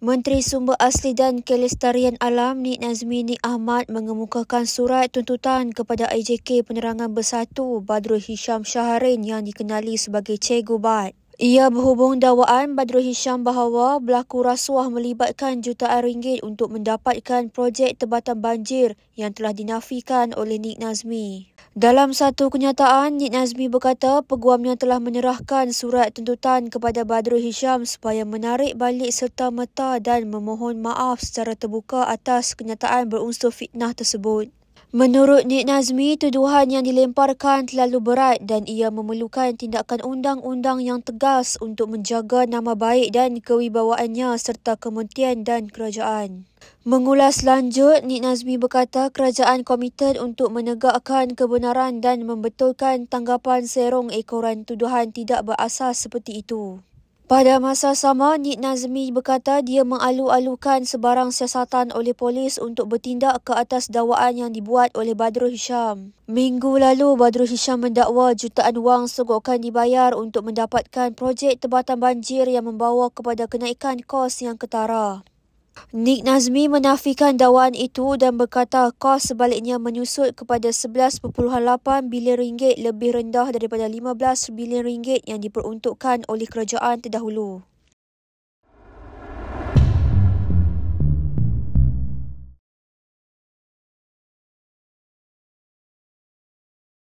Menteri Sumber Asli dan Kelestarian Alam Nik Nazmi Nik Ahmad mengemukakan surat tuntutan kepada AJK Penerangan Bersatu Badrul Hisham Shaharin yang dikenali sebagai Cikgu Bad. Ia berhubung dakwaan Badrul Hisham bahawa berlaku rasuah melibatkan jutaan ringgit untuk mendapatkan projek tebatan banjir yang telah dinafikan oleh Nik Nazmi. Dalam satu kenyataan, Nik Nazmi berkata peguamnya telah menyerahkan surat tuntutan kepada Badrul Hisham supaya menarik balik serta merta dan memohon maaf secara terbuka atas kenyataan berunsur fitnah tersebut. Menurut Nik Nazmi, tuduhan yang dilemparkan terlalu berat dan ia memerlukan tindakan undang-undang yang tegas untuk menjaga nama baik dan kewibawaannya serta kementerian dan kerajaan. Mengulas lanjut, Nik Nazmi berkata kerajaan komited untuk menegakkan kebenaran dan membetulkan tanggapan serong ekoran tuduhan tidak berasas seperti itu. Pada masa sama, Nik Nazmi berkata dia mengalu-alukan sebarang siasatan oleh polis untuk bertindak ke atas dakwaan yang dibuat oleh Badrul Hisham. Minggu lalu, Badrul Hisham mendakwa jutaan wang sogokan dibayar untuk mendapatkan projek tebatan banjir yang membawa kepada kenaikan kos yang ketara. Nik Nazmi menafikan dakwaan itu dan berkata kos sebaliknya menyusut kepada 11.8 bilion ringgit lebih rendah daripada 15 bilion ringgit yang diperuntukkan oleh kerajaan terdahulu.